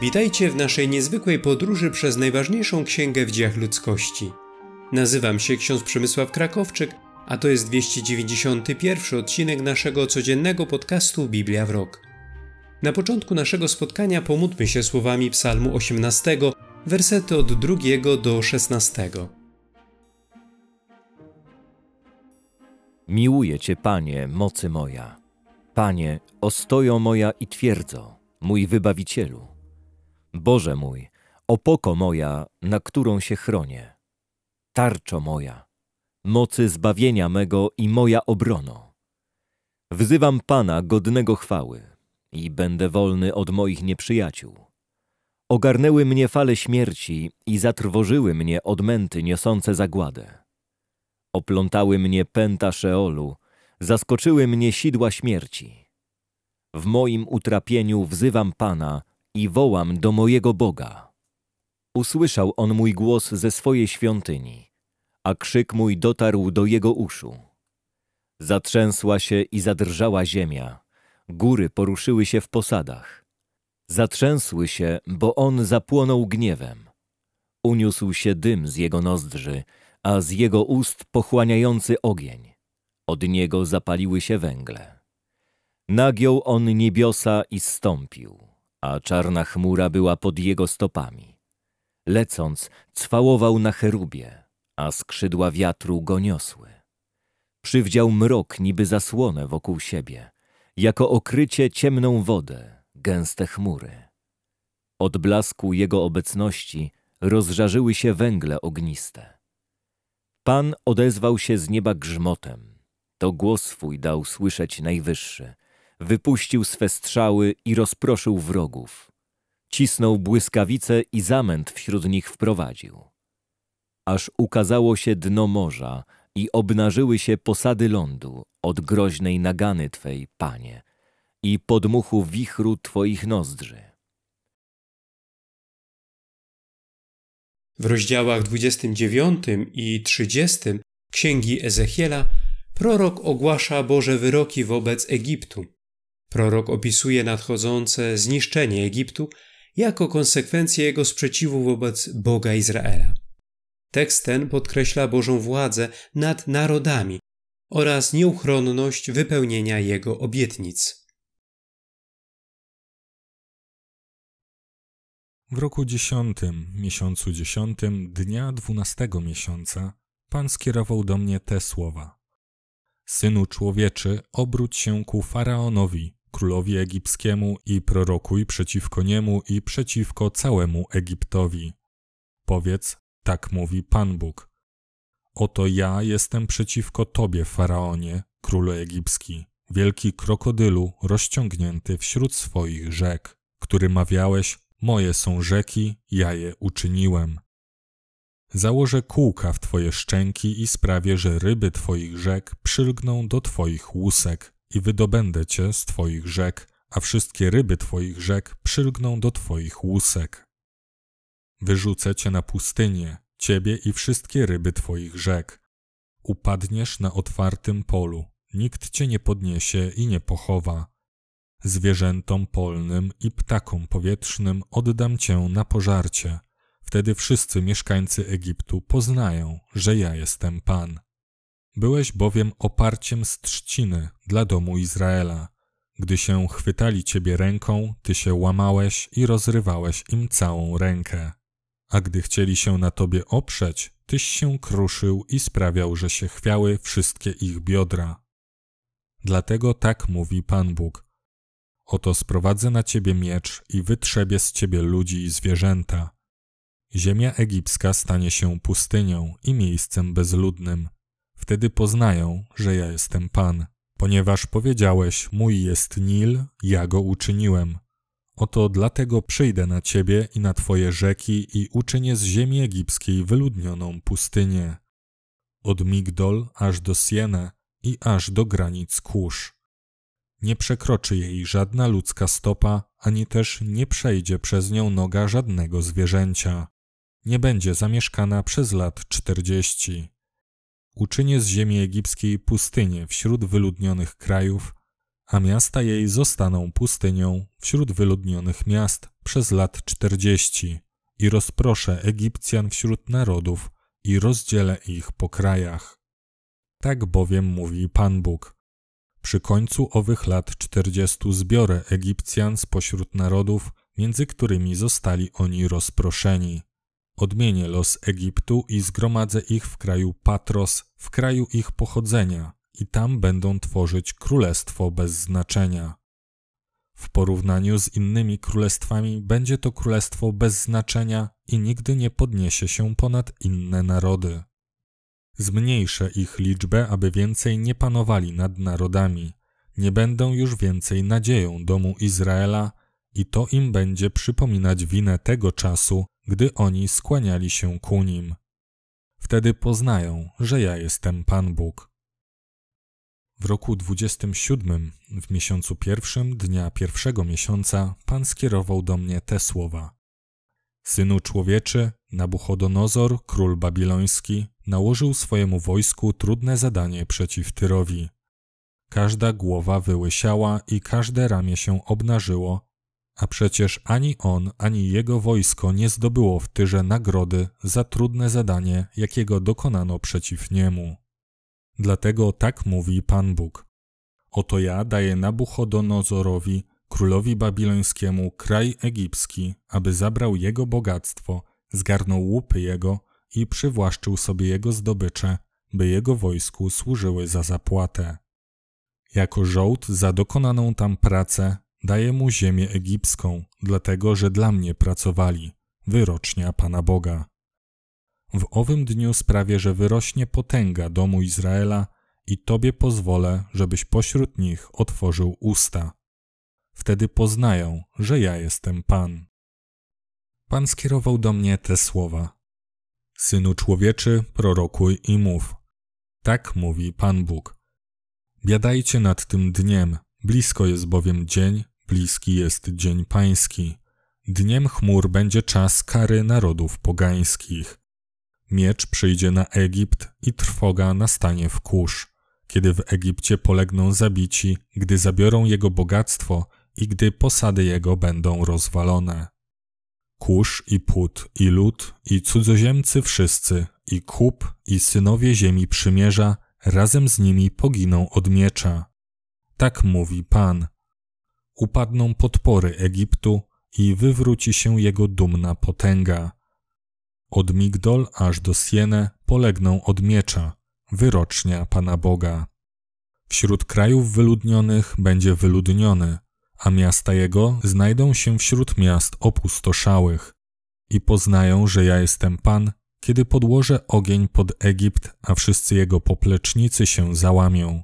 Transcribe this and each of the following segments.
Witajcie w naszej niezwykłej podróży przez najważniejszą księgę w dziejach ludzkości. Nazywam się ksiądz Przemysław Krakowczyk, a to jest 291 odcinek naszego codziennego podcastu Biblia w Rok. Na początku naszego spotkania pomódlmy się słowami Psalmu 18, wersety od 2 do 16. Miłuję Cię, Panie, mocy moja. Panie, ostoją moja i twierdzo, mój wybawicielu. Boże mój, opoko moja, na którą się chronię, tarczo moja, mocy zbawienia mego i moja obrono. Wzywam Pana godnego chwały i będę wolny od moich nieprzyjaciół. Ogarnęły mnie fale śmierci i zatrwożyły mnie odmęty niosące zagładę. Oplątały mnie pęta Szeolu, zaskoczyły mnie sidła śmierci. W moim utrapieniu wzywam Pana, i wołam do mojego Boga. Usłyszał on mój głos ze swojej świątyni, a krzyk mój dotarł do jego uszu. Zatrzęsła się i zadrżała ziemia, góry poruszyły się w posadach. Zatrzęsły się, bo on zapłonął gniewem. Uniósł się dym z jego nozdrzy, a z jego ust pochłaniający ogień. Od niego zapaliły się węgle. Nagiął on niebiosa i stąpił a czarna chmura była pod jego stopami. Lecąc, cwałował na cherubie, a skrzydła wiatru go niosły. Przywdział mrok niby zasłonę wokół siebie, jako okrycie ciemną wodę, gęste chmury. Od blasku jego obecności rozżarzyły się węgle ogniste. Pan odezwał się z nieba grzmotem. To głos swój dał słyszeć najwyższy – wypuścił swe strzały i rozproszył wrogów. Cisnął błyskawice i zamęt wśród nich wprowadził. Aż ukazało się dno morza i obnażyły się posady lądu od groźnej nagany Twej, Panie, i podmuchu wichru Twoich nozdrzy. W rozdziałach 29 i 30 Księgi Ezechiela prorok ogłasza Boże wyroki wobec Egiptu. Prorok opisuje nadchodzące zniszczenie Egiptu jako konsekwencję jego sprzeciwu wobec Boga Izraela. Tekst ten podkreśla Bożą władzę nad narodami oraz nieuchronność wypełnienia jego obietnic. W roku dziesiątym, miesiącu dziesiątym, dnia dwunastego miesiąca, Pan skierował do mnie te słowa. Synu człowieczy, obróć się ku Faraonowi, królowi egipskiemu i prorokuj przeciwko niemu i przeciwko całemu Egiptowi. Powiedz, tak mówi Pan Bóg. Oto ja jestem przeciwko tobie, faraonie, królu egipski, wielki krokodylu rozciągnięty wśród swoich rzek, który mawiałeś, moje są rzeki, ja je uczyniłem. Założę kółka w twoje szczęki i sprawię, że ryby twoich rzek przylgną do twoich łusek, i wydobędę cię z twoich rzek, a wszystkie ryby twoich rzek przylgną do twoich łusek. Wyrzucę cię na pustynię, ciebie i wszystkie ryby twoich rzek. Upadniesz na otwartym polu, nikt cię nie podniesie i nie pochowa. Zwierzętom polnym i ptakom powietrznym oddam cię na pożarcie. Wtedy wszyscy mieszkańcy Egiptu poznają, że ja jestem Pan. Byłeś bowiem oparciem z trzciny dla domu Izraela. Gdy się chwytali ciebie ręką, ty się łamałeś i rozrywałeś im całą rękę. A gdy chcieli się na tobie oprzeć, tyś się kruszył i sprawiał, że się chwiały wszystkie ich biodra. Dlatego tak mówi Pan Bóg. Oto sprowadzę na ciebie miecz i wytrzebie z ciebie ludzi i zwierzęta. Ziemia egipska stanie się pustynią i miejscem bezludnym Wtedy poznają, że ja jestem Pan. Ponieważ powiedziałeś, mój jest Nil, ja go uczyniłem. Oto dlatego przyjdę na ciebie i na twoje rzeki i uczynię z ziemi egipskiej wyludnioną pustynię. Od Migdol aż do Siene i aż do granic kurz. Nie przekroczy jej żadna ludzka stopa, ani też nie przejdzie przez nią noga żadnego zwierzęcia. Nie będzie zamieszkana przez lat czterdzieści uczynię z ziemi egipskiej pustynię wśród wyludnionych krajów, a miasta jej zostaną pustynią wśród wyludnionych miast przez lat czterdzieści i rozproszę Egipcjan wśród narodów i rozdzielę ich po krajach. Tak bowiem mówi Pan Bóg. Przy końcu owych lat czterdziestu zbiorę Egipcjan spośród narodów, między którymi zostali oni rozproszeni Odmienię los Egiptu i zgromadzę ich w kraju Patros, w kraju ich pochodzenia, i tam będą tworzyć królestwo bez znaczenia. W porównaniu z innymi królestwami będzie to królestwo bez znaczenia i nigdy nie podniesie się ponad inne narody. Zmniejszę ich liczbę, aby więcej nie panowali nad narodami. Nie będą już więcej nadzieją domu Izraela, i to im będzie przypominać winę tego czasu, gdy oni skłaniali się ku nim. Wtedy poznają, że ja jestem Pan Bóg. W roku 27, w miesiącu pierwszym dnia pierwszego miesiąca, Pan skierował do mnie te słowa. Synu człowieczy, Nabuchodonozor, król babiloński, nałożył swojemu wojsku trudne zadanie przeciw Tyrowi. Każda głowa wyłysiała i każde ramię się obnażyło, a przecież ani on, ani jego wojsko nie zdobyło w Tyrze nagrody za trudne zadanie, jakiego dokonano przeciw niemu. Dlatego tak mówi Pan Bóg. Oto ja daję Nabuchodonozorowi, królowi babilońskiemu, kraj egipski, aby zabrał jego bogactwo, zgarnął łupy jego i przywłaszczył sobie jego zdobycze, by jego wojsku służyły za zapłatę. Jako żołd za dokonaną tam pracę Daję mu ziemię egipską, dlatego że dla mnie pracowali, wyrocznia Pana Boga. W owym dniu sprawię, że wyrośnie potęga domu Izraela i Tobie pozwolę, żebyś pośród nich otworzył usta. Wtedy poznają, że ja jestem Pan. Pan skierował do mnie te słowa. Synu człowieczy, prorokuj i mów. Tak mówi Pan Bóg. Biadajcie nad tym dniem, blisko jest bowiem dzień, bliski jest dzień pański. Dniem chmur będzie czas kary narodów pogańskich. Miecz przyjdzie na Egipt i trwoga nastanie w kurz, kiedy w Egipcie polegną zabici, gdy zabiorą jego bogactwo i gdy posady jego będą rozwalone. Kusz i Put i Lud i cudzoziemcy wszyscy i Kup i synowie ziemi przymierza razem z nimi poginą od miecza. Tak mówi Pan, upadną podpory Egiptu i wywróci się jego dumna potęga. Od Migdol aż do Siene polegną od miecza, wyrocznia Pana Boga. Wśród krajów wyludnionych będzie wyludniony, a miasta jego znajdą się wśród miast opustoszałych. I poznają, że ja jestem Pan, kiedy podłożę ogień pod Egipt, a wszyscy jego poplecznicy się załamią.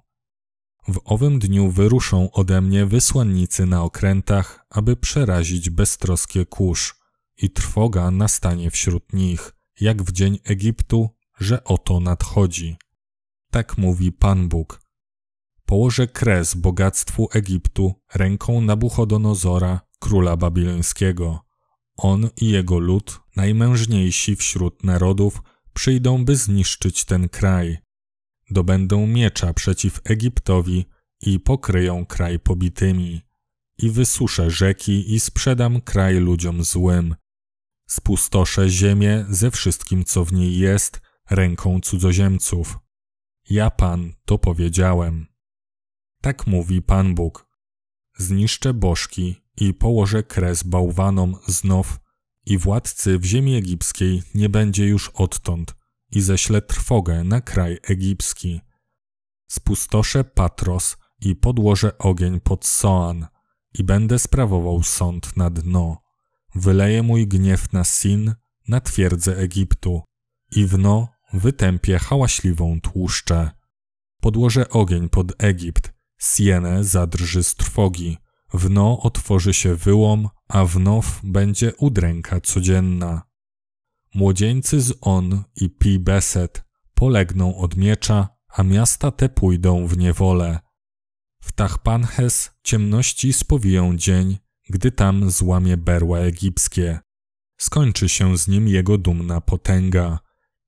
W owym dniu wyruszą ode mnie wysłannicy na okrętach, aby przerazić beztroskie kurz, i trwoga nastanie wśród nich, jak w dzień Egiptu, że oto nadchodzi. Tak mówi Pan Bóg. Położę kres bogactwu Egiptu ręką Nabuchodonozora, króla babilońskiego. On i jego lud, najmężniejsi wśród narodów, przyjdą, by zniszczyć ten kraj, dobędą miecza przeciw Egiptowi i pokryją kraj pobitymi. I wysuszę rzeki i sprzedam kraj ludziom złym. Spustoszę ziemię ze wszystkim, co w niej jest, ręką cudzoziemców. Ja Pan to powiedziałem. Tak mówi Pan Bóg. Zniszczę bożki i położę kres bałwanom znów i władcy w ziemi egipskiej nie będzie już odtąd i ześle trwogę na kraj egipski. Spustoszę Patros i podłożę ogień pod Soan i będę sprawował sąd na dno. Wyleję mój gniew na Sin, na twierdzę Egiptu i wno wytępię hałaśliwą tłuszczę. Podłożę ogień pod Egipt, Sienę zadrży z trwogi. Wno otworzy się wyłom, a wnow będzie udręka codzienna. Młodzieńcy z On i Pi Beset polegną od miecza, a miasta te pójdą w niewolę. W Tachpanhes ciemności spowiją dzień, gdy tam złamie berła egipskie. Skończy się z nim jego dumna potęga.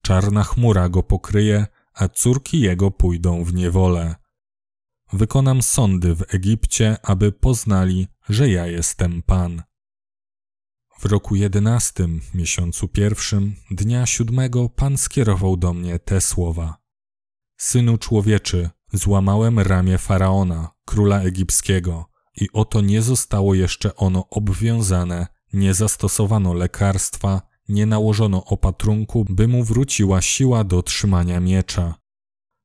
Czarna chmura go pokryje, a córki jego pójdą w niewolę. Wykonam sądy w Egipcie, aby poznali, że ja jestem Pan. W roku jedenastym, miesiącu pierwszym, dnia siódmego, Pan skierował do mnie te słowa. Synu człowieczy, złamałem ramię Faraona, króla egipskiego, i oto nie zostało jeszcze ono obwiązane, nie zastosowano lekarstwa, nie nałożono opatrunku, by mu wróciła siła do trzymania miecza.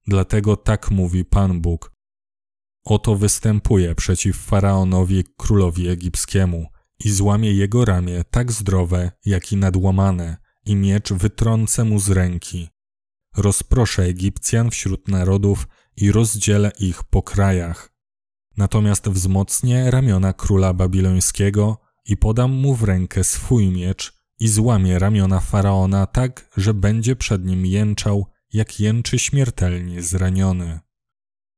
Dlatego tak mówi Pan Bóg. Oto występuje przeciw Faraonowi, królowi egipskiemu – i złamie jego ramię tak zdrowe, jak i nadłamane, i miecz wytrącę mu z ręki. Rozproszę Egipcjan wśród narodów i rozdzielę ich po krajach. Natomiast wzmocnię ramiona króla babilońskiego i podam mu w rękę swój miecz i złamie ramiona faraona tak, że będzie przed nim jęczał, jak jęczy śmiertelnie zraniony.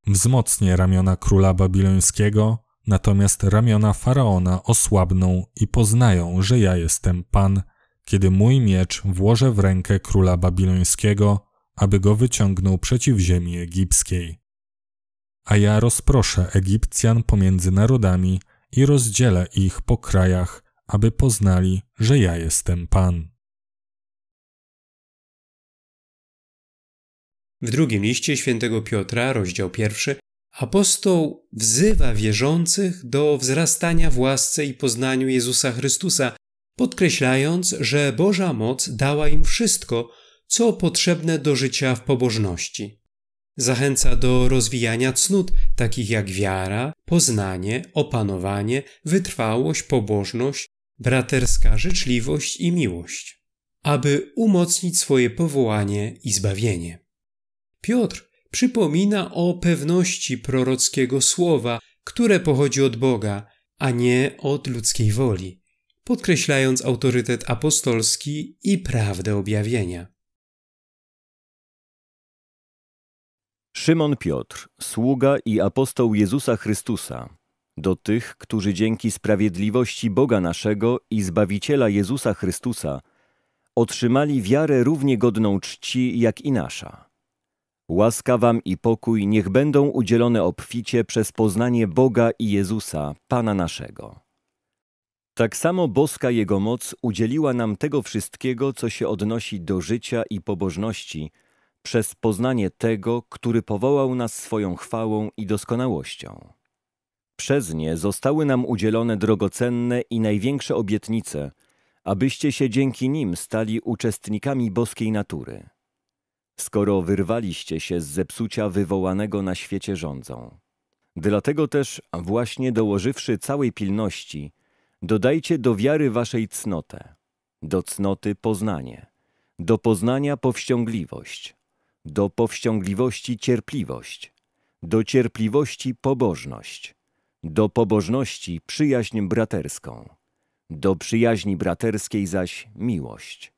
Wzmocnię ramiona króla babilońskiego Natomiast ramiona faraona osłabną i poznają, że ja jestem Pan, kiedy mój miecz włożę w rękę króla babilońskiego, aby go wyciągnął przeciw ziemi egipskiej. A ja rozproszę Egipcjan pomiędzy narodami i rozdzielę ich po krajach, aby poznali, że ja jestem Pan. W drugim liście świętego Piotra, rozdział pierwszy, Apostoł wzywa wierzących do wzrastania w łasce i poznaniu Jezusa Chrystusa, podkreślając, że Boża moc dała im wszystko, co potrzebne do życia w pobożności. Zachęca do rozwijania cnót takich jak wiara, poznanie, opanowanie, wytrwałość, pobożność, braterska życzliwość i miłość, aby umocnić swoje powołanie i zbawienie. Piotr przypomina o pewności prorockiego słowa, które pochodzi od Boga, a nie od ludzkiej woli, podkreślając autorytet apostolski i prawdę objawienia. Szymon Piotr, sługa i apostoł Jezusa Chrystusa, do tych, którzy dzięki sprawiedliwości Boga naszego i Zbawiciela Jezusa Chrystusa otrzymali wiarę równie godną czci jak i nasza. Łaska wam i pokój niech będą udzielone obficie przez poznanie Boga i Jezusa, Pana naszego. Tak samo boska Jego moc udzieliła nam tego wszystkiego, co się odnosi do życia i pobożności, przez poznanie Tego, który powołał nas swoją chwałą i doskonałością. Przez nie zostały nam udzielone drogocenne i największe obietnice, abyście się dzięki nim stali uczestnikami boskiej natury skoro wyrwaliście się z zepsucia wywołanego na świecie rządzą. Dlatego też, właśnie dołożywszy całej pilności, dodajcie do wiary waszej cnotę, do cnoty poznanie, do poznania powściągliwość, do powściągliwości cierpliwość, do cierpliwości pobożność, do pobożności przyjaźń braterską, do przyjaźni braterskiej zaś miłość.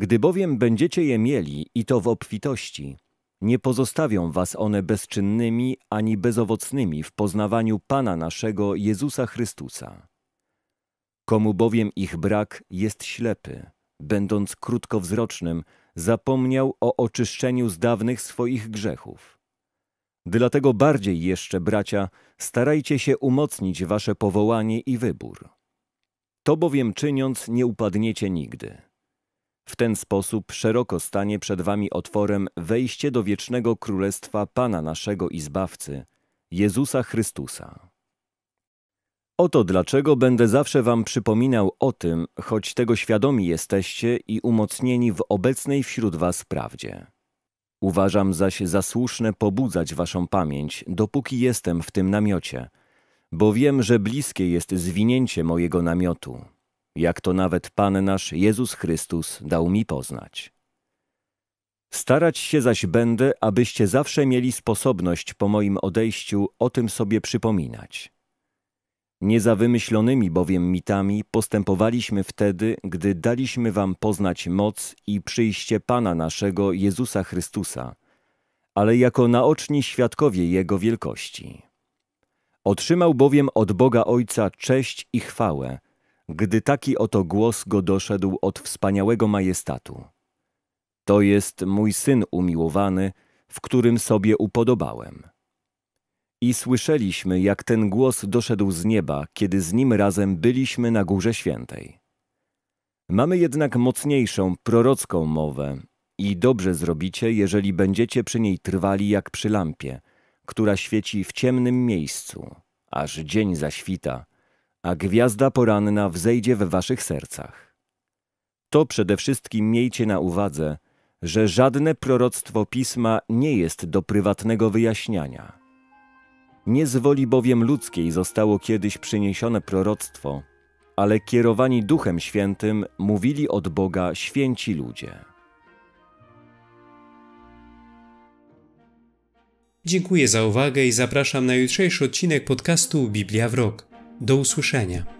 Gdy bowiem będziecie je mieli i to w obfitości, nie pozostawią was one bezczynnymi ani bezowocnymi w poznawaniu Pana naszego Jezusa Chrystusa. Komu bowiem ich brak jest ślepy, będąc krótkowzrocznym, zapomniał o oczyszczeniu z dawnych swoich grzechów. Dlatego bardziej jeszcze, bracia, starajcie się umocnić wasze powołanie i wybór. To bowiem czyniąc nie upadniecie nigdy. W ten sposób szeroko stanie przed wami otworem wejście do wiecznego królestwa Pana naszego i Zbawcy, Jezusa Chrystusa. Oto dlaczego będę zawsze wam przypominał o tym, choć tego świadomi jesteście i umocnieni w obecnej wśród was prawdzie. Uważam zaś za słuszne pobudzać waszą pamięć, dopóki jestem w tym namiocie, bo wiem, że bliskie jest zwinięcie mojego namiotu jak to nawet Pan nasz Jezus Chrystus dał mi poznać. Starać się zaś będę, abyście zawsze mieli sposobność po moim odejściu o tym sobie przypominać. Nie za wymyślonymi bowiem mitami postępowaliśmy wtedy, gdy daliśmy wam poznać moc i przyjście Pana naszego Jezusa Chrystusa, ale jako naoczni świadkowie Jego wielkości. Otrzymał bowiem od Boga Ojca cześć i chwałę, gdy taki oto głos go doszedł od wspaniałego majestatu. To jest mój syn umiłowany, w którym sobie upodobałem. I słyszeliśmy, jak ten głos doszedł z nieba, kiedy z nim razem byliśmy na Górze Świętej. Mamy jednak mocniejszą, prorocką mowę i dobrze zrobicie, jeżeli będziecie przy niej trwali jak przy lampie, która świeci w ciemnym miejscu, aż dzień zaświta – a gwiazda poranna wzejdzie w waszych sercach. To przede wszystkim miejcie na uwadze, że żadne proroctwo pisma nie jest do prywatnego wyjaśniania. Nie z woli bowiem ludzkiej zostało kiedyś przyniesione proroctwo, ale kierowani Duchem Świętym mówili od Boga święci ludzie. Dziękuję za uwagę i zapraszam na jutrzejszy odcinek podcastu Biblia w Rok. Do usłyszenia.